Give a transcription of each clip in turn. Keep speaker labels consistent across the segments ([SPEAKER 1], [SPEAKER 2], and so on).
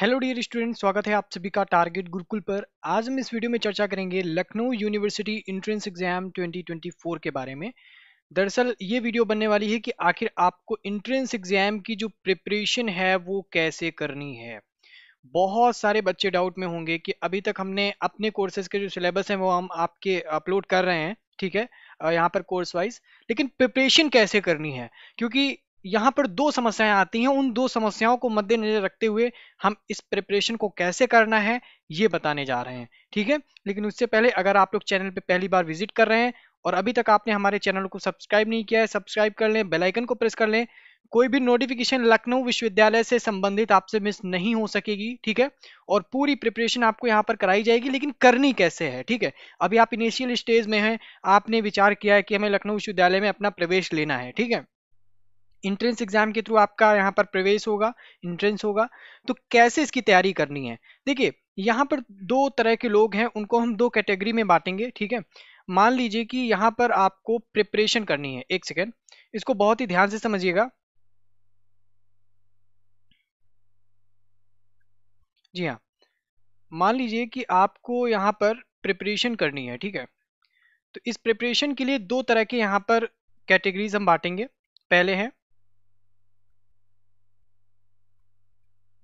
[SPEAKER 1] hello dear student स्वागत है आप सभी का टारगेट गुरुकुल पर आज हम इस वीडियो में चर्चा करेंगे लखनऊ यूनिवर्सिटी इंट्रेंस एग्जाम 2024 के बारे में दरअसल ये वीडियो बनने वाली है कि आखिर आपको इंट्रेंस एग्जाम की जो प्रिपरेशन है वो कैसे करनी है बहुत सारे बच्चे डाउट में होंगे कि अभी तक हमने अपने कोर्सेज के जो सिलेबस हैं वो हम आपके अपलोड कर रहे हैं ठीक है यहाँ पर कोर्स वाइज लेकिन प्रिपरेशन कैसे करनी है क्योंकि यहाँ पर दो समस्याएं आती हैं उन दो समस्याओं को मद्देनजर रखते हुए हम इस प्रिपरेशन को कैसे करना है ये बताने जा रहे हैं ठीक है लेकिन उससे पहले अगर आप लोग चैनल पे पहली बार विजिट कर रहे हैं और अभी तक आपने हमारे चैनल को सब्सक्राइब नहीं किया है सब्सक्राइब कर लें बेलाइकन को प्रेस कर लें कोई भी नोटिफिकेशन लखनऊ विश्वविद्यालय से संबंधित आपसे मिस नहीं हो सकेगी ठीक है और पूरी प्रिपरेशन आपको यहाँ पर कराई जाएगी लेकिन करनी कैसे है ठीक है अभी आप इनिशियल स्टेज में हैं आपने विचार किया है कि हमें लखनऊ विश्वविद्यालय में अपना प्रवेश लेना है ठीक है इंट्रेंस एग्जाम के थ्रू आपका यहाँ पर प्रवेश होगा इंट्रेंस होगा तो कैसे इसकी तैयारी करनी है देखिए यहाँ पर दो तरह के लोग हैं उनको हम दो कैटेगरी में बांटेंगे ठीक है मान लीजिए कि यहाँ पर आपको प्रिपरेशन करनी है एक सेकेंड इसको बहुत ही ध्यान से समझिएगा जी हाँ मान लीजिए कि आपको यहाँ पर प्रिपरेशन करनी है ठीक है तो इस प्रिपरेशन के लिए दो तरह के यहाँ पर कैटेगरीज हम बांटेंगे पहले हैं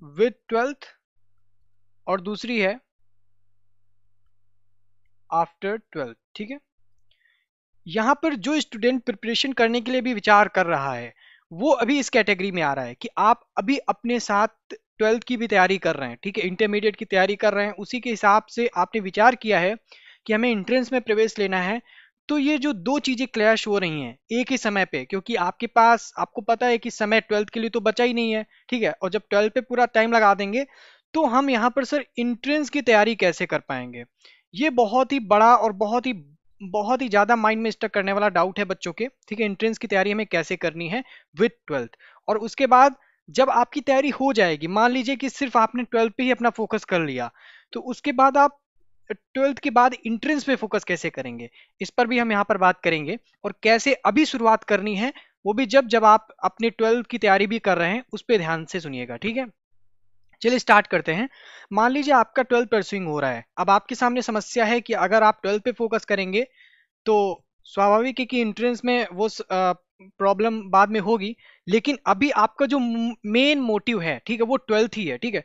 [SPEAKER 1] विथ ट्वेल्थ और दूसरी है आफ्टर ट्वेल्थ ठीक है यहां पर जो स्टूडेंट प्रिपरेशन करने के लिए भी विचार कर रहा है वो अभी इस कैटेगरी में आ रहा है कि आप अभी अपने साथ ट्वेल्थ की भी तैयारी कर रहे हैं ठीक है इंटरमीडिएट की तैयारी कर रहे हैं उसी के हिसाब से आपने विचार किया है कि हमें इंट्रेंस में प्रवेश लेना है तो ये जो दो चीजें क्लैश हो रही हैं एक ही समय पे क्योंकि आपके पास आपको पता है कि समय ट्वेल्थ के लिए तो बचा ही नहीं है ठीक है और जब ट्वेल्थ पे पूरा टाइम लगा देंगे तो हम यहाँ पर सर इंट्रेंस की तैयारी कैसे कर पाएंगे ये बहुत ही बड़ा और बहुत ही बहुत ही ज़्यादा माइंड में स्टक करने वाला डाउट है बच्चों के ठीक है इंट्रेंस की तैयारी हमें कैसे करनी है विथ ट्वेल्थ और उसके बाद जब आपकी तैयारी हो जाएगी मान लीजिए कि सिर्फ आपने ट्वेल्थ पे ही अपना फोकस कर लिया तो उसके बाद आप ट्वेल्थ के बाद इंट्रेंस पे फोकस कैसे करेंगे इस पर भी हम यहाँ पर बात करेंगे और कैसे अभी शुरुआत करनी है वो भी जब जब आप अपने ट्वेल्थ की तैयारी भी कर रहे हैं उस पर ध्यान से सुनिएगा ठीक है चलिए स्टार्ट करते हैं मान लीजिए आपका ट्वेल्थ परसुइंग हो रहा है अब आपके सामने समस्या है कि अगर आप ट्वेल्थ पे फोकस करेंगे तो स्वाभाविक है कि इंट्रेंस में वो प्रॉब्लम बाद में होगी लेकिन अभी आपका जो मेन मोटिव है ठीक है वो ट्वेल्थ ही है ठीक है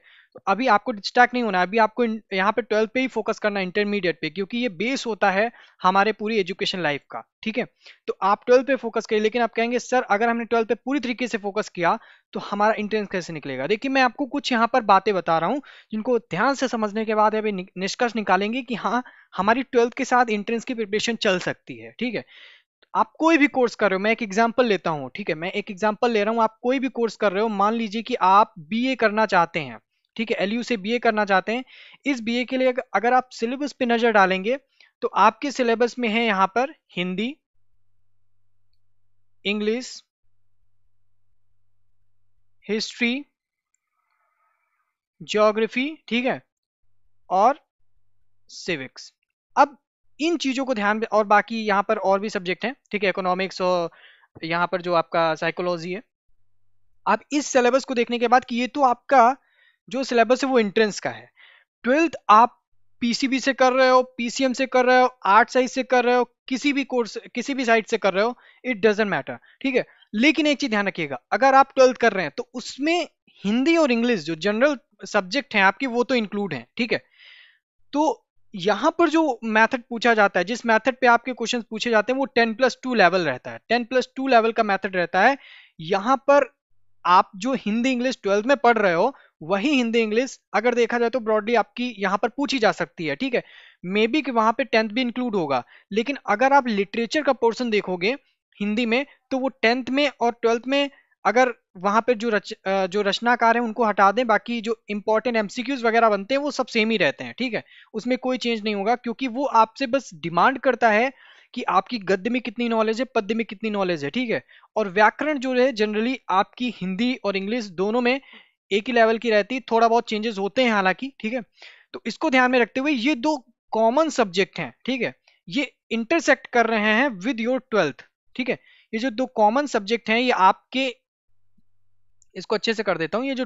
[SPEAKER 1] अभी आपको डिस्ट्रैक्ट नहीं होना है अभी आपको यहाँ पे ट्वेल्थ पे ही फोकस करना है इंटरमीडिएट पे क्योंकि ये बेस होता है हमारे पूरी एजुकेशन लाइफ का ठीक है तो आप ट्वेल्थ पे फोकस करिए लेकिन आप कहेंगे सर अगर हमने ट्वेल्थ पे पूरी तरीके से फोकस किया तो हमारा इंट्रेंस कैसे निकलेगा देखिए मैं आपको कुछ यहाँ पर बातें बता रहा हूँ जिनको ध्यान से समझने के बाद अभी निष्कर्ष निकालेंगे कि हाँ हमारी ट्वेल्थ के साथ इंट्रेंस की प्रिपरेशन चल सकती है ठीक है आप कोई भी कोर्स कर रहे हो मैं एक एग्जाम्पल लेता हूँ ठीक है मैं एक एग्जाम्पल ले रहा हूँ आप कोई भी कोर्स कर रहे हो मान लीजिए कि आप बी करना चाहते हैं ठीक है एलयू से बीए करना चाहते हैं इस बीए के लिए अगर आप सिलेबस पे नजर डालेंगे तो आपके सिलेबस में है यहां पर हिंदी इंग्लिश हिस्ट्री ज्योग्राफी ठीक है और सिविक्स अब इन चीज़ों को ध्यान में और बाकी यहां पर और भी सब्जेक्ट हैं ठीक है इकोनॉमिक्स और यहां पर जो आपका साइकोलॉजी है आप इस सिलेबस को देखने के बाद कि ये तो आपका जो सिलेबस है वो एंट्रेंस का है ट्वेल्थ आप पीसीबी से कर रहे हो पीसीएम से कर रहे हो आर्ट साइज से कर रहे हो किसी भी कोर्स किसी भी साइड से कर रहे हो इट डजेंट मैटर ठीक है लेकिन एक चीज ध्यान रखिएगा अगर आप ट्वेल्थ कर रहे हैं तो उसमें हिंदी और इंग्लिश जो जनरल सब्जेक्ट है आपकी वो तो इंक्लूड है ठीक है तो यहां पर जो मेथड पूछा जाता है जिस मेथड पे आपके क्वेश्चन पूछे जाते हैं वो टेन प्लस टू लेवल रहता है टेन प्लस टू लेवल का मेथड रहता है यहां पर आप जो हिंदी इंग्लिश ट्वेल्थ में पढ़ रहे हो वही हिंदी इंग्लिश अगर देखा जाए तो ब्रॉडली आपकी यहाँ पर पूछी जा सकती है ठीक है मे बी कि वहाँ पे टेंथ भी इंक्लूड होगा लेकिन अगर आप लिटरेचर का पोर्सन देखोगे हिंदी में तो वो टेंथ में और ट्वेल्थ में अगर वहाँ पे जो रच जो रचनाकार हैं उनको हटा दें बाकी जो इंपॉर्टेंट एमसीक्यूज वगैरह बनते हैं वो सब सेम ही रहते हैं ठीक है उसमें कोई चेंज नहीं होगा क्योंकि वो आपसे बस डिमांड करता है कि आपकी गद्य में कितनी नॉलेज है पद्य में कितनी नॉलेज है ठीक है और व्याकरण जो है जनरली आपकी हिंदी और इंग्लिश दोनों में एक ही लेवल की रहती है थोड़ा बहुत चेंजेस होते हैं हालांकि ठीक है तो इसको ध्यान में रखते हुए ये दो कॉमन सब्जेक्ट हैं ठीक है ये इंटरसेक्ट कर रहे हैं विद योर ट्वेल्थ ठीक है ये जो दो कॉमन सब्जेक्ट हैं ये आपके इसको अच्छे से कर देता हूँ ये जो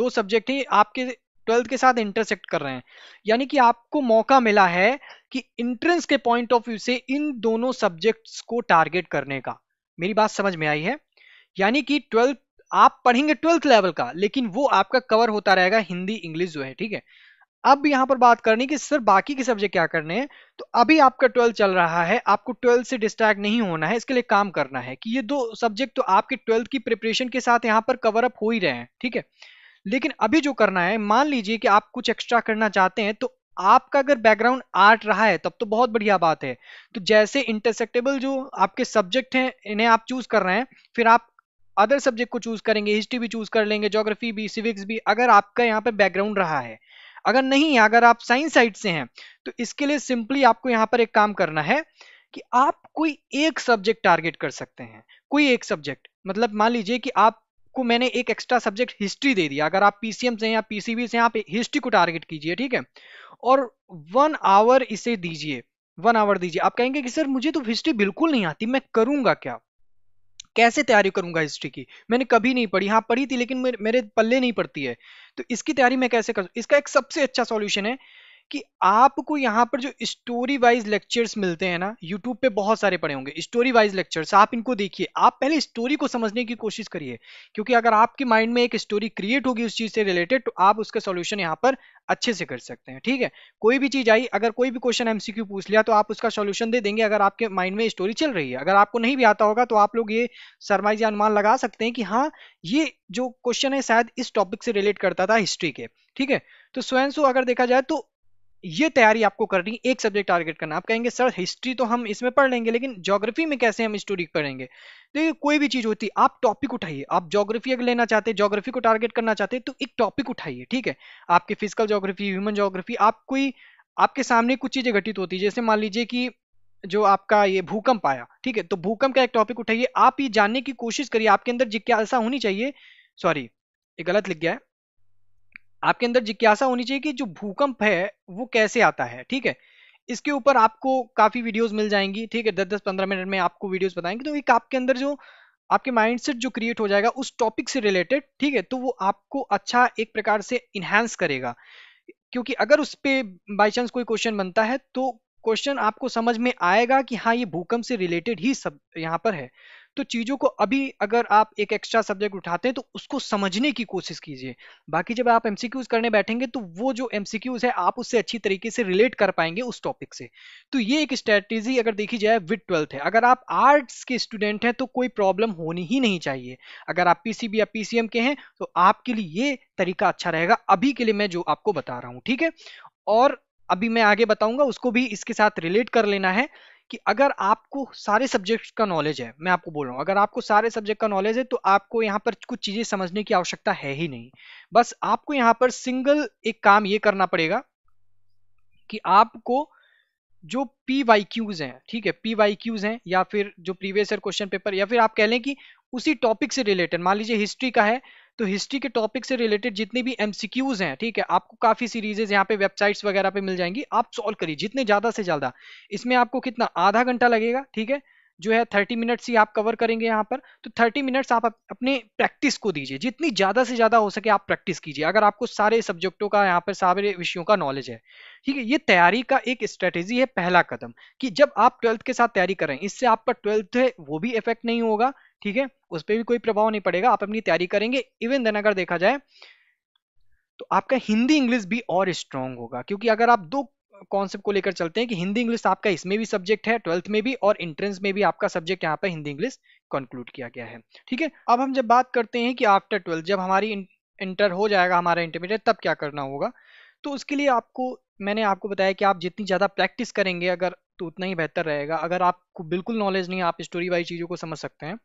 [SPEAKER 1] दो सब्जेक्ट हैं ये आपके ट्वेल्थ के साथ इंटरसेक्ट कर रहे हैं यानी कि आपको मौका मिला है कि इंट्रेंस के पॉइंट ऑफ व्यू से इन दोनों सब्जेक्ट्स को टारगेट करने का मेरी बात समझ में आई है यानी कि ट्वेल्थ आप पढ़ेंगे ट्वेल्थ लेवल का लेकिन वो आपका कवर होता रहेगा हिंदी इंग्लिश जो है ठीक है अब यहां पर बात करनी कि सर बाकी के सब्जेक्ट क्या करने हैं तो अभी आपका ट्वेल्थ चल रहा है आपको ट्वेल्थ से डिस्ट्रैक्ट नहीं होना है इसके लिए काम करना है कि ये दो सब्जेक्ट तो आपके ट्वेल्थ की प्रिपरेशन के साथ यहाँ पर कवर अप हो ही रहे हैं ठीक है लेकिन अभी जो करना है मान लीजिए कि आप कुछ एक्स्ट्रा करना चाहते हैं तो आपका अगर बैकग्राउंड आर्ट रहा है तब तो बहुत बढ़िया बात है तो जैसे इंटरसेक्टेबल जो आपके सब्जेक्ट हैं इन्हें आप चूज कर रहे हैं फिर आप अदर सब्जेक्ट को चूज करेंगे हिस्ट्री भी चूज कर लेंगे ज्योग्राफी भी सिविक्स भी अगर आपका यहाँ पे बैकग्राउंड रहा है अगर नहीं अगर आप साइंस साइड से हैं तो इसके लिए सिंपली आपको यहाँ पर एक काम करना है कि आप कोई एक सब्जेक्ट टारगेट कर सकते हैं कोई एक सब्जेक्ट मतलब मान लीजिए कि आपको मैंने एक एक्स्ट्रा सब्जेक्ट हिस्ट्री दे दिया अगर आप पीसीएम से हैं या पीसीबी से आप हिस्ट्री को टारगेट कीजिए ठीक है और वन आवर इसे दीजिए वन आवर दीजिए आप कहेंगे कि सर मुझे तो हिस्ट्री बिल्कुल नहीं आती मैं करूंगा क्या कैसे तैयारी करूंगा हिस्ट्री की मैंने कभी नहीं पढ़ी हाँ पढ़ी थी लेकिन मेरे पल्ले नहीं पड़ती है तो इसकी तैयारी मैं कैसे कर इसका एक सबसे अच्छा सॉल्यूशन है कि आपको यहाँ पर जो स्टोरी वाइज लेक्चर्स मिलते हैं ना यूट्यूब पे बहुत सारे पड़े होंगे स्टोरी वाइज लेक्चर्स आप इनको देखिए आप पहले स्टोरी को समझने की कोशिश करिए क्योंकि अगर आपके माइंड में एक स्टोरी क्रिएट होगी उस चीज से रिलेटेड तो आप उसका सोल्यूशन यहाँ पर अच्छे से कर सकते हैं ठीक है कोई भी चीज आई अगर कोई भी क्वेश्चन एमसीक्यू पूछ लिया तो आप उसका सोल्यूशन दे देंगे अगर आपके माइंड में स्टोरी चल रही है अगर आपको नहीं भी आता होगा तो आप लोग ये सरमाइज या अनुमान लगा सकते हैं कि हाँ ये जो क्वेश्चन है शायद इस टॉपिक से रिलेट करता था हिस्ट्री के ठीक है तो स्वयं अगर देखा जाए तो ये तैयारी आपको करनी एक सब्जेक्ट टारगेट करना आप कहेंगे सर हिस्ट्री तो हम इसमें पढ़ लेंगे लेकिन ज्योग्राफी में कैसे हम स्टोरी पढ़ेंगे देखिए तो कोई भी चीज़ होती है आप टॉपिक उठाइए आप ज्योग्राफी अगर लेना चाहते हैं ज्योग्राफी को टारगेट करना चाहते हैं तो एक टॉपिक उठाइए ठीक है आपकी फिजिकल ज्योग्राफी ह्यूमन ज्योग्राफी आप कोई आपके सामने कुछ चीज़ें घटित होती है जैसे मान लीजिए कि जो आपका ये भूकंप आया ठीक है तो भूकंप का एक टॉपिक उठाइए आप ये जानने की कोशिश करिए आपके अंदर जिज्ञासा होनी चाहिए सॉरी ये गलत लिख गया है आपके अंदर जिज्ञासा होनी चाहिए कि जो भूकंप है वो कैसे आता है ठीक है इसके ऊपर आपको काफी वीडियोस मिल जाएंगी ठीक है दस दस पंद्रह मिनट में आपको वीडियोस बताएंगे तो एक आपके अंदर जो आपके माइंडसेट जो क्रिएट हो जाएगा उस टॉपिक से रिलेटेड ठीक है तो वो आपको अच्छा एक प्रकार से इन्हेंस करेगा क्योंकि अगर उस पर बाई चांस कोई क्वेश्चन बनता है तो क्वेश्चन आपको समझ में आएगा कि हाँ ये भूकंप से रिलेटेड ही सब यहाँ पर है तो चीज़ों को अभी अगर आप एक एक्स्ट्रा सब्जेक्ट उठाते हैं तो उसको समझने की कोशिश कीजिए बाकी जब आप एमसीक्यूज करने बैठेंगे तो वो जो एमसीक्यूज है आप उससे अच्छी तरीके से रिलेट कर पाएंगे उस टॉपिक से तो ये एक स्ट्रेटेजी अगर देखी जाए विथ ट्वेल्थ है अगर आप आर्ट्स के स्टूडेंट हैं तो कोई प्रॉब्लम होनी ही नहीं चाहिए अगर आप पीसीबी या पीसीएम के हैं तो आपके लिए ये तरीका अच्छा रहेगा अभी के लिए मैं जो आपको बता रहा हूँ ठीक है और अभी मैं आगे बताऊंगा उसको भी इसके साथ रिलेट कर लेना है कि अगर आपको सारे सब्जेक्ट का नॉलेज है मैं आपको बोल रहा हूँ अगर आपको सारे सब्जेक्ट का नॉलेज है तो आपको यहाँ पर कुछ चीजें समझने की आवश्यकता है ही नहीं बस आपको यहाँ पर सिंगल एक काम ये करना पड़ेगा कि आपको जो पी वाई क्यूज हैं ठीक है पी वाई क्यूज हैं या फिर जो प्रीवियस ईयर क्वेश्चन पेपर या फिर आप कह लें कि उसी टॉपिक से रिलेटेड मान लीजिए हिस्ट्री का है तो हिस्ट्री के टॉपिक से रिलेटेड जितने भी एमसीक्यूज हैं ठीक है आपको काफी सीरीजेज यहाँ पे वेबसाइट्स वगैरह पे मिल जाएंगी आप सॉल्व करिए जितने ज्यादा से ज्यादा इसमें आपको कितना आधा घंटा लगेगा ठीक है जो है थर्टी मिनट्स ही आप कवर करेंगे यहाँ पर तो थर्टी मिनट्स आप अपने प्रैक्टिस को दीजिए जितनी ज़्यादा से ज़्यादा हो सके आप प्रैक्टिस कीजिए अगर आपको सारे सब्जेक्टों का यहाँ पर सारे विषयों का नॉलेज है ठीक है ये तैयारी का एक स्ट्रेटेजी है पहला कदम कि जब आप ट्वेल्थ के साथ तैयारी करें इससे आपका ट्वेल्थ है वो भी इफेक्ट नहीं होगा ठीक है उस पर भी कोई प्रभाव नहीं पड़ेगा आप अपनी तैयारी करेंगे इवन देन अगर देखा जाए तो आपका हिंदी इंग्लिश भी और स्ट्रांग होगा क्योंकि अगर आप दो कॉन्सेप्ट को लेकर चलते हैं कि हिंदी इंग्लिश आपका इसमें भी सब्जेक्ट है ट्वेल्थ में भी और इंट्रेंस में भी आपका सब्जेक्ट यहाँ पर हिंदी इंग्लिश कंक्लूड किया गया है ठीक है अब हम जब बात करते हैं कि आफ्टर ट्वेल्थ जब हमारी इंटर हो जाएगा हमारा इंटरमीडिएट तब क्या करना होगा तो उसके लिए आपको मैंने आपको बताया कि आप जितनी ज़्यादा प्रैक्टिस करेंगे अगर तो उतना ही बेहतर रहेगा अगर आपको बिल्कुल नॉलेज नहीं आप स्टोरी वाइज चीज़ों को समझ सकते हैं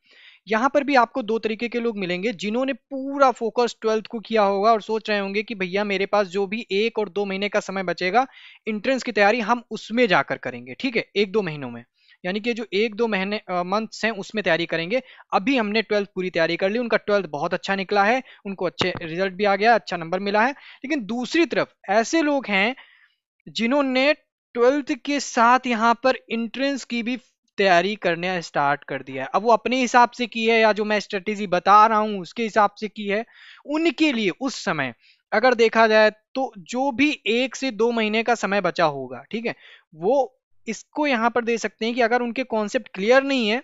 [SPEAKER 1] यहाँ पर भी आपको दो तरीके के लोग मिलेंगे जिन्होंने पूरा फोकस ट्वेल्थ को किया होगा और सोच रहे होंगे कि भैया मेरे पास जो भी एक और दो महीने का समय बचेगा इंट्रेंस की तैयारी हम उसमें जाकर करेंगे ठीक है एक दो महीनों में यानी कि जो एक दो महीने मंथ्स हैं उसमें तैयारी करेंगे अभी हमने ट्वेल्थ पूरी तैयारी कर ली उनका ट्वेल्थ बहुत अच्छा निकला है उनको अच्छे रिजल्ट भी आ गया अच्छा नंबर मिला है लेकिन दूसरी तरफ ऐसे लोग हैं जिन्होंने ट्वेल्थ के साथ यहाँ पर इंट्रेंस की भी तैयारी करने स्टार्ट कर दिया है अब वो अपने हिसाब से की है या जो मैं स्ट्रेटेजी बता रहा हूँ उसके हिसाब से की है उनके लिए उस समय अगर देखा जाए तो जो भी एक से दो महीने का समय बचा होगा ठीक है वो इसको यहाँ पर दे सकते हैं कि अगर उनके कॉन्सेप्ट क्लियर नहीं है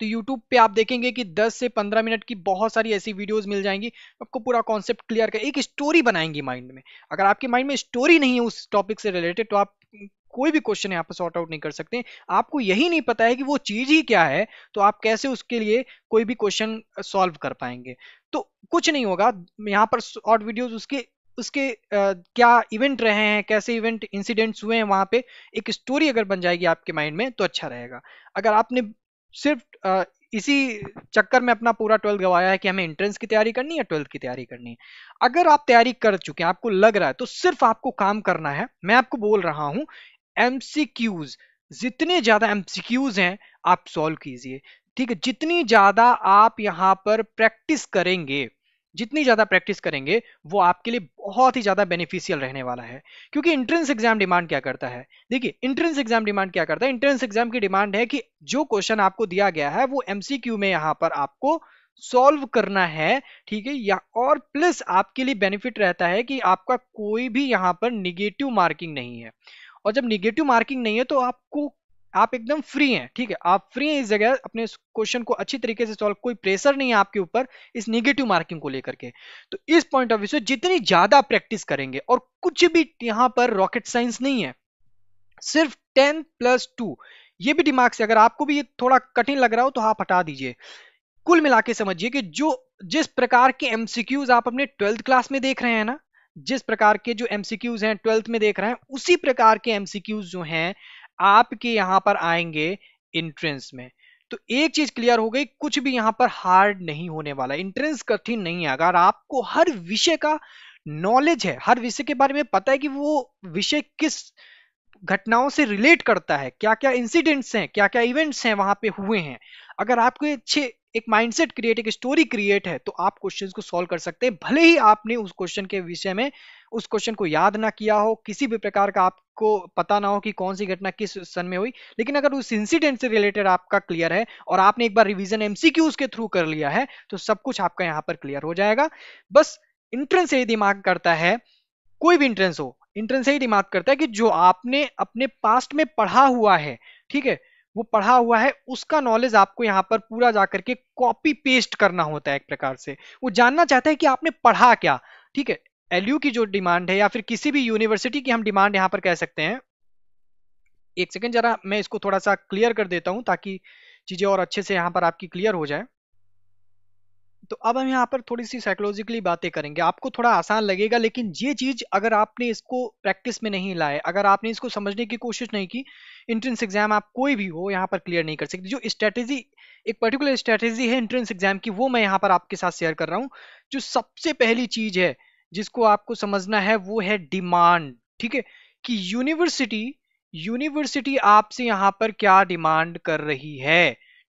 [SPEAKER 1] तो YouTube पे आप देखेंगे कि 10 से 15 मिनट की बहुत सारी ऐसी वीडियोस मिल जाएंगी आपको पूरा कॉन्सेप्ट क्लियर कर एक स्टोरी बनाएंगी माइंड में अगर आपके माइंड में स्टोरी नहीं है उस टॉपिक से रिलेटेड तो आप कोई भी क्वेश्चन यहाँ पर सॉर्ट आउट नहीं कर सकते आपको यही नहीं पता है कि वो चीज ही क्या है तो आप कैसे उसके लिए कोई भी क्वेश्चन सॉल्व कर पाएंगे तो कुछ नहीं होगा यहाँ पर शॉर्ट वीडियोज उसके उसके आ, क्या इवेंट रहे हैं कैसे इवेंट इंसिडेंट्स हुए हैं वहां पे एक स्टोरी अगर बन जाएगी आपके माइंड में तो अच्छा रहेगा अगर आपने सिर्फ इसी चक्कर में अपना पूरा ट्वेल्थ गवाया है कि हमें एंट्रेंस की तैयारी करनी है ट्वेल्थ की तैयारी करनी है अगर आप तैयारी कर चुके हैं आपको लग रहा है तो सिर्फ आपको काम करना है मैं आपको बोल रहा हूं एमसीक्यूज जितने ज्यादा एमसीक्यूज हैं आप सॉल्व कीजिए ठीक है जितनी ज्यादा आप यहां पर प्रैक्टिस करेंगे जितनी ज़्यादा प्रैक्टिस करेंगे वो आपके लिए बहुत ही ज़्यादा बेनिफिशियल रहने वाला है क्योंकि इंट्रेंस एग्जाम डिमांड क्या करता है देखिए इंट्रेंस एग्जाम डिमांड क्या करता है इंट्रेंस एग्जाम की डिमांड है कि जो क्वेश्चन आपको दिया गया है वो एम में यहाँ पर आपको सॉल्व करना है ठीक है या और प्लस आपके लिए बेनिफिट रहता है कि आपका कोई भी यहाँ पर निगेटिव मार्किंग नहीं है और जब निगेटिव मार्किंग नहीं है तो आपको आप एकदम फ्री हैं ठीक है आप फ्री हैं इस जगह अपने क्वेश्चन को अच्छी तरीके से सॉल्व कोई प्रेशर नहीं है आपके ऊपर इस नेगेटिव मार्किंग को लेकर के तो इस पॉइंट ऑफ व्यू से जितनी ज्यादा प्रैक्टिस करेंगे और कुछ भी यहां पर रॉकेट साइंस नहीं है सिर्फ टेन प्लस टू ये भी दिमाग से अगर आपको भी ये थोड़ा कठिन लग रहा हो तो आप हटा दीजिए कुल मिला के समझिए कि जो जिस प्रकार के एमसीक्यूज आप अपने ट्वेल्थ क्लास में देख रहे हैं ना जिस प्रकार के जो एमसीक्यूज हैं ट्वेल्थ में देख रहे हैं उसी प्रकार के एमसीक्यूज जो हैं आपके यहां पर आएंगे इंट्रेंस में तो एक चीज क्लियर हो गई कुछ भी यहां पर हार्ड नहीं होने वाला इंट्रेंस कठिन नहीं है अगर आपको हर विषय का नॉलेज है हर विषय के बारे में पता है कि वो विषय किस घटनाओं से रिलेट करता है क्या क्या इंसिडेंट्स हैं क्या क्या इवेंट्स हैं वहां पे हुए हैं अगर आपको अच्छे एक माइंडसेट क्रिएट एक स्टोरी क्रिएट है तो आप क्वेश्चंस को सॉल्व कर सकते हैं भले ही आपने उस क्वेश्चन के विषय में उस क्वेश्चन को याद ना किया हो किसी भी प्रकार का आपको पता ना हो कि कौन सी घटना किस सन में हुई लेकिन अगर उस इंसिडेंट से रिलेटेड आपका क्लियर है और आपने एक बार रिविजन एमसीक्यू के थ्रू कर लिया है तो सब कुछ आपका यहाँ पर क्लियर हो जाएगा बस इंट्रेंस यही दिमाग करता है कोई भी इंट्रेंस हो इंट्रेंस यही दिमाग करता है कि जो आपने अपने पास्ट में पढ़ा हुआ है ठीक है वो पढ़ा हुआ है उसका नॉलेज आपको यहाँ पर पूरा जा करके कॉपी पेस्ट करना होता है एक प्रकार से वो जानना चाहता है कि आपने पढ़ा क्या ठीक है एलयू की जो डिमांड है या फिर किसी भी यूनिवर्सिटी की हम डिमांड यहाँ पर कह सकते हैं एक सेकेंड जरा मैं इसको थोड़ा सा क्लियर कर देता हूँ ताकि चीज़ें और अच्छे से यहाँ पर आपकी क्लियर हो जाए तो अब हम यहाँ पर थोड़ी सी साइकोलॉजिकली बातें करेंगे आपको थोड़ा आसान लगेगा लेकिन ये चीज़ अगर आपने इसको प्रैक्टिस में नहीं लाए अगर आपने इसको समझने की कोशिश नहीं की इंट्रेंस एग्जाम आप कोई भी हो यहाँ पर क्लियर नहीं कर सकते जो स्ट्रेटेजी एक पर्टिकुलर स्ट्रेटेजी है इंट्रेंस एग्जाम की वो मैं यहाँ पर आपके साथ शेयर कर रहा हूँ जो सबसे पहली चीज है जिसको आपको समझना है वो है डिमांड ठीक है कि यूनिवर्सिटी यूनिवर्सिटी आपसे यहाँ पर क्या डिमांड कर रही है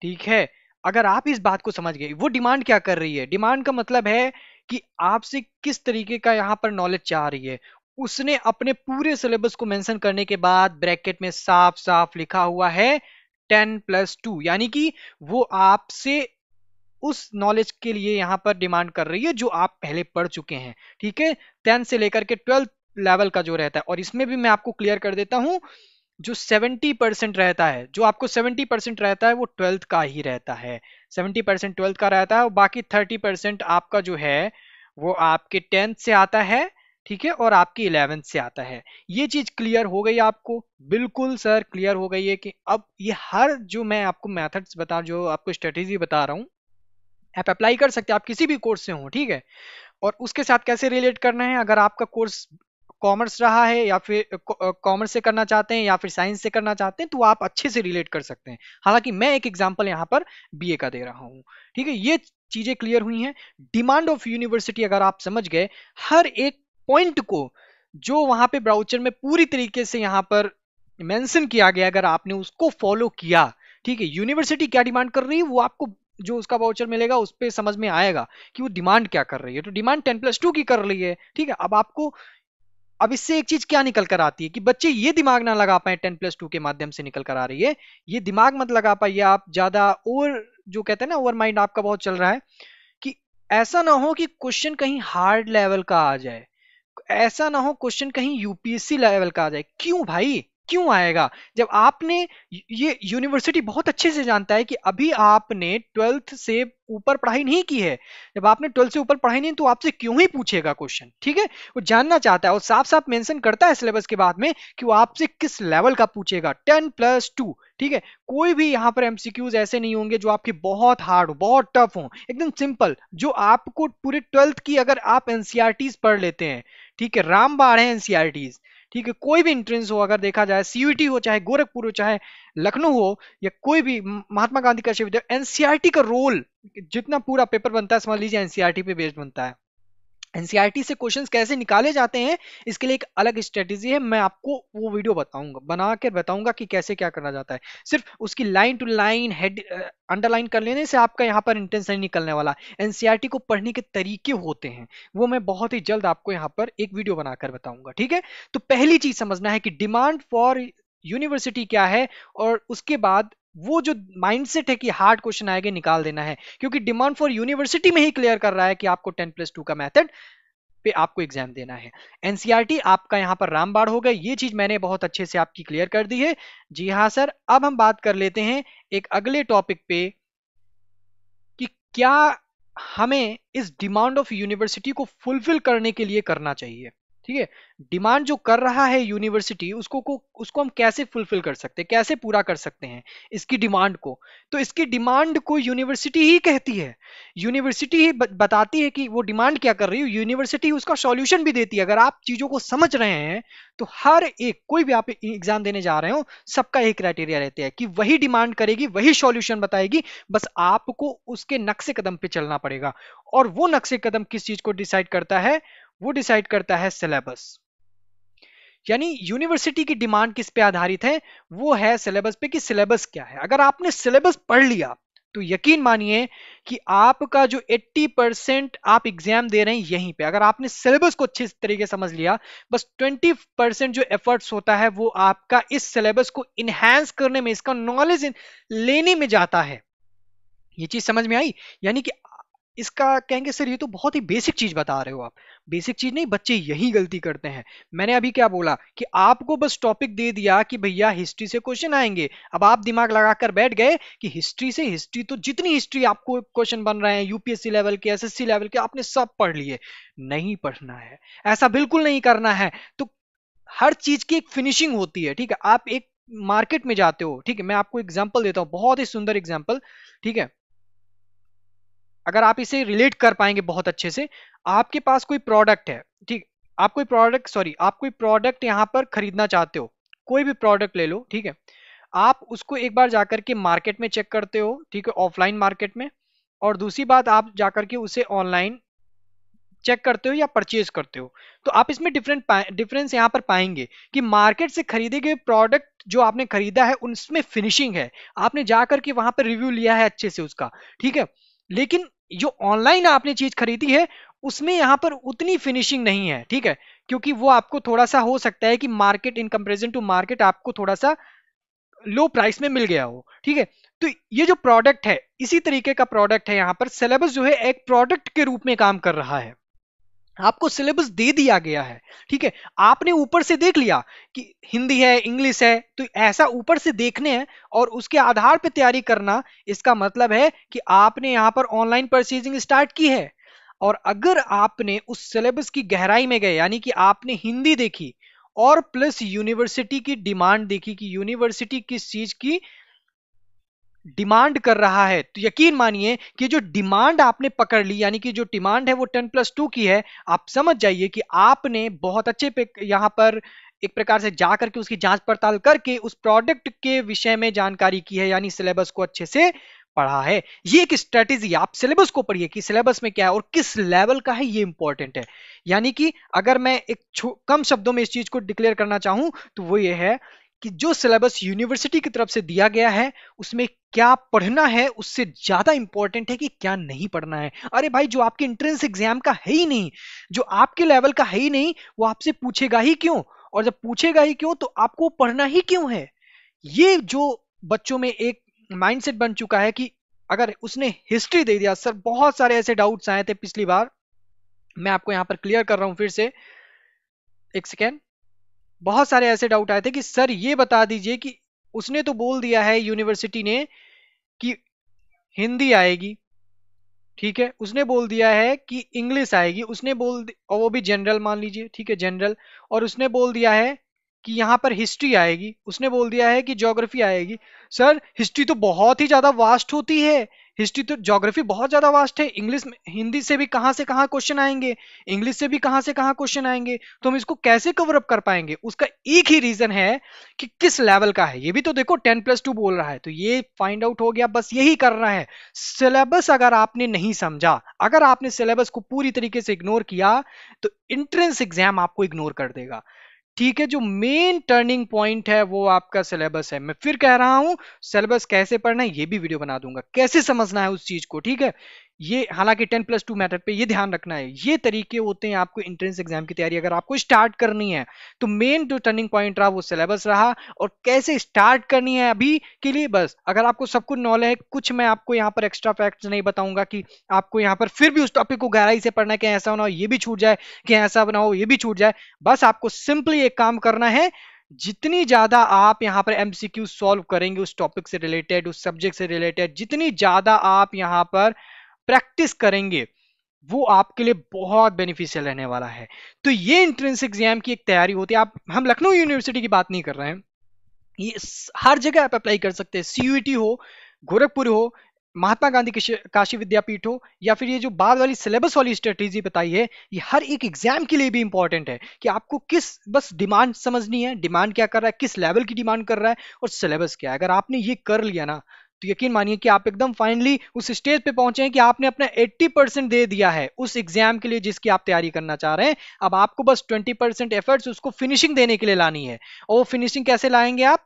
[SPEAKER 1] ठीक है अगर आप इस बात को समझ गए वो डिमांड क्या कर रही है डिमांड का मतलब है कि आपसे किस तरीके का यहाँ पर नॉलेज चाह रही है उसने अपने पूरे सिलेबस को मेंशन करने के बाद ब्रैकेट में साफ साफ लिखा हुआ है टेन प्लस टू यानी कि वो आपसे उस नॉलेज के लिए यहां पर डिमांड कर रही है जो आप पहले पढ़ चुके हैं ठीक है टेंथ से लेकर के ट्वेल्थ लेवल का जो रहता है और इसमें भी मैं आपको क्लियर कर देता हूँ जो 70 परसेंट रहता है जो आपको 70 परसेंट रहता है वो ट्वेल्थ का ही रहता है 70 परसेंट ट्वेल्थ का रहता है और बाकी 30 परसेंट आपका जो है वो आपके टेंथ से आता है ठीक है और आपकी इलेवेंथ से आता है ये चीज क्लियर हो गई आपको बिल्कुल सर क्लियर हो गई है कि अब ये हर जो मैं आपको मेथड्स बता जो आपको स्ट्रेटेजी बता रहा हूँ आप अप्लाई कर सकते हैं आप किसी भी कोर्स से हो ठीक है और उसके साथ कैसे रिलेट करना है अगर आपका कोर्स कॉमर्स रहा है या फिर कॉमर्स से करना चाहते हैं या फिर साइंस से करना चाहते हैं तो आप अच्छे से रिलेट कर सकते हैं हालांकि मैं एक एग्जांपल यहाँ पर बीए का दे रहा हूँ ठीक है ये चीजें क्लियर हुई हैं डिमांड ऑफ यूनिवर्सिटी अगर आप समझ गए हर एक पॉइंट को जो वहां पे ब्राउचर में पूरी तरीके से यहां पर मेंशन किया गया अगर आपने उसको फॉलो किया ठीक है यूनिवर्सिटी क्या डिमांड कर रही है वो आपको जो उसका वाउचर मिलेगा उस पर समझ में आएगा कि वो डिमांड क्या कर रही है तो डिमांड टेन प्लस टू की कर रही है ठीक है अब आपको अब इससे एक चीज क्या निकल कर आती है कि बच्चे ये दिमाग ना लगा पाए टेन प्लस टू के माध्यम से निकल कर आ रही है ये दिमाग मत लगा पाइए आप ज्यादा ओवर जो कहते हैं ना ओवर माइंड आपका बहुत चल रहा है कि ऐसा ना हो कि क्वेश्चन कहीं हार्ड लेवल का आ जाए ऐसा ना हो क्वेश्चन कहीं यूपीएससी लेवल का आ जाए क्यों भाई क्यों आएगा जब आपने ये यूनिवर्सिटी बहुत अच्छे से जानता है कि अभी आपने ट्वेल्थ से ऊपर पढ़ाई नहीं की है जब आपने ट्वेल्थ से ऊपर पढ़ाई नहीं तो आपसे क्यों ही पूछेगा क्वेश्चन ठीक है वो जानना चाहता है और साफ साफ मेंशन करता है सिलेबस के बाद में कि वो आपसे किस लेवल का पूछेगा टेन प्लस टू ठीक है कोई भी यहाँ पर एमसीक्यूज ऐसे नहीं होंगे जो आपके बहुत हार्ड हो बहुत टफ हो एकदम सिंपल जो आपको पूरे ट्वेल्थ की अगर आप एनसीआर e पढ़ लेते हैं ठीक है रामबाड़ है एनसीआरटीज e ठीक है कोई भी इंट्रेंस हो अगर देखा जाए सीयूटी हो चाहे गोरखपुर हो चाहे लखनऊ हो या कोई भी महात्मा गांधी का विद्यालय एनसीआरटी e का रोल जितना पूरा पेपर बनता है समझ लीजिए एनसीआरटी e पे बेस्ड बनता है एनसीईआरटी e से क्वेश्चंस कैसे निकाले जाते हैं इसके लिए एक अलग स्ट्रेटेजी है मैं आपको वो वीडियो बताऊंगा बना कर बताऊंगा कि कैसे क्या करना जाता है सिर्फ उसकी line to line head underline कर लेने से आपका यहाँ पर इंटेंस नहीं निकलने वाला एनसीईआरटी e को पढ़ने के तरीके होते हैं वो मैं बहुत ही जल्द आपको यहाँ पर एक वीडियो बनाकर बताऊंगा ठीक है तो पहली चीज समझना है कि डिमांड फॉर यूनिवर्सिटी क्या है और उसके बाद वो जो माइंडसेट है कि हार्ड क्वेश्चन आएगा निकाल देना है क्योंकि डिमांड फॉर यूनिवर्सिटी में ही क्लियर कर रहा है कि आपको टेन प्लस टू का मैथड पे आपको एग्जाम देना है एनसीआरटी e आपका यहां पर रामबाड़ हो गया ये चीज मैंने बहुत अच्छे से आपकी क्लियर कर दी है जी हाँ सर अब हम बात कर लेते हैं एक अगले टॉपिक पे कि क्या हमें इस डिमांड ऑफ यूनिवर्सिटी को फुलफिल करने के लिए करना चाहिए ठीक है डिमांड जो कर रहा है यूनिवर्सिटी उसको को उसको हम कैसे फुलफिल कर सकते हैं कैसे पूरा कर सकते हैं इसकी डिमांड को तो इसकी डिमांड को यूनिवर्सिटी ही कहती है यूनिवर्सिटी ही बताती है कि वो डिमांड क्या कर रही है यूनिवर्सिटी उसका सॉल्यूशन भी देती है अगर आप चीजों को समझ रहे हैं तो हर एक कोई भी आप एग्जाम देने जा रहे हो सबका यही क्राइटेरिया रहता है कि वही डिमांड करेगी वही सॉल्यूशन बताएगी बस आपको उसके नक्शे कदम पे चलना पड़ेगा और वो नक्शे कदम किस चीज को डिसाइड करता है वो डिसाइड करता है सिलेबस यानी यूनिवर्सिटी की डिमांड किस पे आधारित है वो है सिलेबस पे कि सिलेबस क्या है अगर आपने सिलेबस पढ़ लिया तो यकीन मानिए कि आपका जो 80 परसेंट आप एग्जाम दे रहे हैं यहीं पे अगर आपने सिलेबस को अच्छे तरीके समझ लिया बस 20 परसेंट जो एफर्ट्स होता है वो आपका इस सिलेबस को इनहेंस करने में इसका नॉलेज लेने में जाता है ये चीज समझ में आई यानी कि इसका कहेंगे सर ये तो बहुत ही बेसिक चीज बता रहे हो आप बेसिक चीज नहीं बच्चे यही गलती करते हैं मैंने अभी क्या बोला कि आपको बस टॉपिक दे दिया कि भैया हिस्ट्री से क्वेश्चन आएंगे अब आप दिमाग लगाकर बैठ गए कि हिस्ट्री से हिस्ट्री तो जितनी हिस्ट्री आपको क्वेश्चन बन रहे हैं यूपीएससी लेवल के एस लेवल के आपने सब पढ़ लिए नहीं पढ़ना है ऐसा बिल्कुल नहीं करना है तो हर चीज की एक फिनिशिंग होती है ठीक है आप एक मार्केट में जाते हो ठीक है मैं आपको एग्जाम्पल देता हूँ बहुत ही सुंदर एग्जाम्पल ठीक है अगर आप इसे रिलेट कर पाएंगे बहुत अच्छे से आपके पास कोई प्रोडक्ट है ठीक आप कोई प्रोडक्ट सॉरी आप कोई प्रोडक्ट यहाँ पर खरीदना चाहते हो कोई भी प्रोडक्ट ले लो ठीक है आप उसको एक बार जाकर के मार्केट में चेक करते हो ठीक है ऑफलाइन मार्केट में और दूसरी बात आप जाकर के उसे ऑनलाइन चेक करते हो या परचेज करते हो तो आप इसमें डिफरेंट डिफरेंस यहाँ पर पाएंगे कि मार्केट से खरीदे गए प्रोडक्ट जो आपने खरीदा है उसमें फिनिशिंग है आपने जाकर के वहां पर रिव्यू लिया है अच्छे से उसका ठीक है लेकिन जो ऑनलाइन आपने चीज खरीदी है उसमें यहां पर उतनी फिनिशिंग नहीं है ठीक है क्योंकि वो आपको थोड़ा सा हो सकता है कि market in comparison to market आपको थोड़ा सा लो प्राइस में मिल गया हो ठीक है तो ये जो प्रोडक्ट है इसी तरीके का प्रोडक्ट है यहां पर सिलेबस जो है एक प्रोडक्ट के रूप में काम कर रहा है आपको सिलेबस दे दिया गया है ठीक है आपने ऊपर से देख लिया कि हिंदी है इंग्लिश है तो ऐसा ऊपर से देखने हैं और उसके आधार पर तैयारी करना इसका मतलब है कि आपने यहाँ पर ऑनलाइन परचेजिंग स्टार्ट की है और अगर आपने उस सिलेबस की गहराई में गए यानी कि आपने हिंदी देखी और प्लस यूनिवर्सिटी की डिमांड देखी कि यूनिवर्सिटी किस चीज की डिमांड कर रहा है तो यकीन मानिए कि जो डिमांड आपने पकड़ ली यानी कि जो डिमांड है वो टेन प्लस टू की है आप समझ जाइए कि आपने बहुत अच्छे पे यहाँ पर एक प्रकार से जा करके उसकी जांच पड़ताल करके उस प्रोडक्ट के विषय में जानकारी की है यानी सिलेबस को अच्छे से पढ़ा है ये एक स्ट्रेटेजी आप सिलेबस को पढ़िए कि सिलेबस में क्या है और किस लेवल का है ये इंपॉर्टेंट है यानी कि अगर मैं एक कम शब्दों में इस चीज को डिक्लेयर करना चाहूं तो वो ये है कि जो सिलेबस यूनिवर्सिटी की तरफ से दिया गया है उसमें क्या पढ़ना है उससे ज्यादा इंपॉर्टेंट है कि क्या नहीं पढ़ना है अरे भाई जो आपके एंट्रेंस एग्जाम का है ही नहीं जो आपके लेवल का है ही नहीं वो आपसे पूछेगा ही क्यों और जब पूछेगा ही क्यों तो आपको पढ़ना ही क्यों है ये जो बच्चों में एक माइंडसेट बन चुका है कि अगर उसने हिस्ट्री दे दिया सर बहुत सारे ऐसे डाउट्स आए थे पिछली बार मैं आपको यहां पर क्लियर कर रहा हूं फिर से एक सेकेंड बहुत सारे ऐसे डाउट आए थे कि सर ये बता दीजिए कि उसने तो बोल दिया है यूनिवर्सिटी ने कि हिंदी आएगी ठीक है उसने बोल दिया है कि इंग्लिश आएगी उसने बोल और वो भी जनरल मान लीजिए ठीक है जनरल और उसने बोल दिया है कि यहाँ पर हिस्ट्री आएगी उसने बोल दिया है कि ज्योग्राफी आएगी सर हिस्ट्री तो बहुत ही ज्यादा वास्ट होती है हिस्ट्री तो ज्योग्राफी बहुत ज्यादा वास्ट है इंग्लिश हिंदी से भी कहां से कहां क्वेश्चन आएंगे इंग्लिश से भी कहां से कहां क्वेश्चन आएंगे तो हम इसको कैसे कवर अप कर पाएंगे उसका एक ही रीजन है कि किस लेवल का है ये भी तो देखो टेन प्लस टू बोल रहा है तो ये फाइंड आउट हो गया बस यही करना है सिलेबस अगर आपने नहीं समझा अगर आपने सिलेबस को पूरी तरीके से इग्नोर किया तो इंट्रेंस एग्जाम आपको इग्नोर कर देगा ठीक है जो मेन टर्निंग पॉइंट है वो आपका सिलेबस है मैं फिर कह रहा हूं सिलेबस कैसे पढ़ना है ये भी वीडियो बना दूंगा कैसे समझना है उस चीज को ठीक है ये हालांकि टेन प्लस टू मैथड पे ये ध्यान रखना है ये तरीके होते हैं आपको इंट्रेंस एग्जाम की तैयारी अगर आपको स्टार्ट करनी है तो मेन जो टर्निंग पॉइंट रहा वो सिलेबस रहा और कैसे स्टार्ट करनी है अभी के लिए बस अगर आपको सब कुछ नॉलेज है कुछ मैं आपको यहाँ पर एक्स्ट्रा फैक्ट्स नहीं बताऊंगा कि आपको यहाँ पर फिर भी उस टॉपिक को गहराई से पढ़ना है कि ऐसा बनाओ ये भी छूट जाए कि ऐसा बनाओ ये भी छूट जाए बस आपको सिंपली एक काम करना है जितनी ज्यादा आप यहाँ पर एमसीक्यू सॉल्व करेंगे उस टॉपिक से रिलेटेड उस सब्जेक्ट से रिलेटेड जितनी ज्यादा आप यहाँ पर प्रैक्टिस करेंगे वो आपके लिए बहुत बेनिफिशियल रहने वाला है तो ये इंट्रेंस एग्जाम की एक तैयारी होती है आप हम लखनऊ यूनिवर्सिटी की बात नहीं कर रहे हैं ये हर जगह आप अप्लाई कर सकते हैं सीयूटी हो गोरखपुर हो महात्मा गांधी काशी विद्यापीठ हो या फिर ये जो बाद वाली सिलेबस वाली स्ट्रेटेजी बताई है ये हर एक एग्जाम के लिए भी इंपॉर्टेंट है कि आपको किस बस डिमांड समझनी है डिमांड क्या कर रहा है किस लेवल की डिमांड कर रहा है और सिलेबस क्या है अगर आपने ये कर लिया ना तो यकीन मानिए कि आप एकदम फाइनली उस स्टेज पे पहुंचे हैं कि आपने अपना 80 परसेंट दे दिया है उस एग्जाम के लिए जिसकी आप तैयारी करना चाह रहे हैं अब आपको बस 20 परसेंट एफर्ट्स उसको फिनिशिंग देने के लिए लानी है और वो फिनिशिंग कैसे लाएंगे आप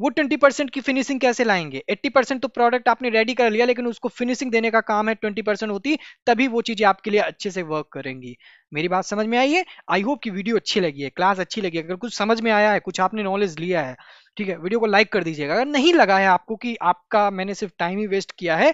[SPEAKER 1] वो 20 परसेंट की फिनिशिंग कैसे लाएंगे 80 परसेंट तो प्रोडक्ट आपने रेडी कर लिया लेकिन उसको फिनिशिंग देने का काम है 20 परसेंट होती तभी वो चीजें आपके लिए अच्छे से वर्क करेंगी मेरी बात समझ में आई है आई होप कि वीडियो अच्छी लगी है क्लास अच्छी लगी है अगर कुछ समझ में आया है कुछ आपने नॉलेज लिया है ठीक है वीडियो को लाइक कर दीजिएगा अगर नहीं लगा है आपको कि आपका मैंने सिर्फ टाइम ही वेस्ट किया है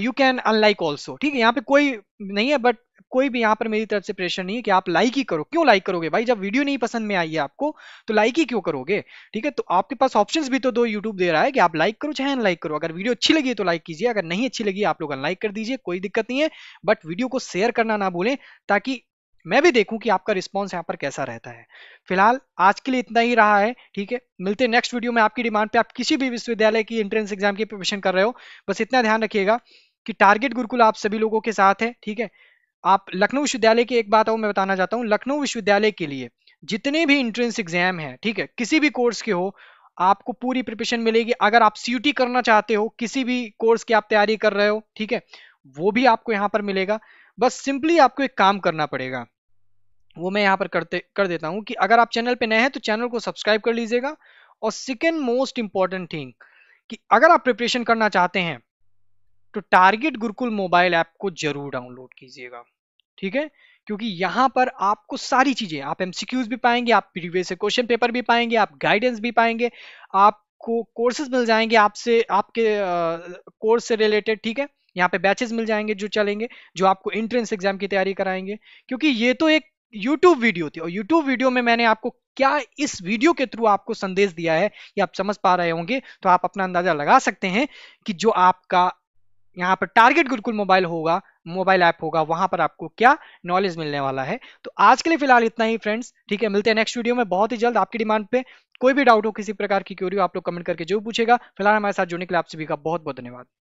[SPEAKER 1] यू कैन अनलाइक ऑल्सो ठीक है यहाँ पे कोई नहीं है बट कोई भी यहाँ पर मेरी तरफ से प्रेशर नहीं है कि आप लाइक ही करो क्यों लाइक करोगे भाई जब वीडियो नहीं पसंद में आई है आपको तो लाइक ही क्यों करोगे ठीक है तो आपके पास ऑप्शंस भी तो दो यूट्यूब दे रहा है कि आप लाइक करो चाहे अनलाइक करो अगर वीडियो अच्छी लगी तो लाइक कीजिए अगर नहीं अच्छी लगी आप लोग अनलाइक कर दीजिए कोई दिक्कत नहीं है बट वीडियो को शेयर करना ना भूलें ताकि मैं भी देखूं कि आपका रिस्पॉन्स यहाँ पर कैसा रहता है फिलहाल आज के लिए इतना ही रहा है ठीक है मिलते नेक्स्ट वीडियो में आपकी डिमांड पे आप किसी भी विश्वविद्यालय की एंट्रेंस एग्जाम की प्रिपरेशन कर रहे हो बस इतना ध्यान रखिएगा कि टारगेट गुरुकुल आप सभी लोगों के साथ है ठीक है आप लखनऊ विश्वविद्यालय की एक बात और मैं बताना चाहता हूँ लखनऊ विश्वविद्यालय के लिए जितने भी एंट्रेंस एग्जाम है ठीक है किसी भी कोर्स के हो आपको पूरी प्रिपरेशन मिलेगी अगर आप सी करना चाहते हो किसी भी कोर्स की आप तैयारी कर रहे हो ठीक है वो भी आपको यहाँ पर मिलेगा बस सिंपली आपको एक काम करना पड़ेगा वो मैं यहाँ पर करते कर देता हूँ कि अगर आप चैनल पे नए हैं तो चैनल को सब्सक्राइब कर लीजिएगा और सेकेंड मोस्ट इंपॉर्टेंट थिंग कि अगर आप प्रिपरेशन करना चाहते हैं तो टारगेट गुरुकुल मोबाइल ऐप को जरूर डाउनलोड कीजिएगा ठीक है क्योंकि यहाँ पर आपको सारी चीजें आप एम भी पाएंगे आप प्रीवियस क्वेश्चन पेपर भी पाएंगे आप गाइडेंस भी पाएंगे आपको कोर्सेज मिल जाएंगे आपसे आपके कोर्स से रिलेटेड ठीक है यहाँ पे बैचेस मिल जाएंगे जो चलेंगे जो आपको एंट्रेंस एग्जाम की तैयारी कराएंगे क्योंकि ये तो एक YouTube वीडियो थी और YouTube वीडियो में मैंने आपको क्या इस वीडियो के थ्रू आपको संदेश दिया है ये आप समझ पा रहे होंगे तो आप अपना अंदाजा लगा सकते हैं कि जो आपका यहाँ पर टारगेट गुरुकुल मोबाइल होगा मोबाइल ऐप होगा वहां पर आपको क्या नॉलेज मिलने वाला है तो आज के लिए फिलहाल इतना ही फ्रेंड्स ठीक है मिलते हैं नेक्स्ट वीडियो में बहुत ही जल्द आपकी डिमांड पे कोई भी डाउट हो किसी प्रकार की क्यूरी आप लोग कमेंट करके जो पूछेगा फिलहाल हमारे साथ जुड़ने के लिए आप सभी का बहुत बहुत धन्यवाद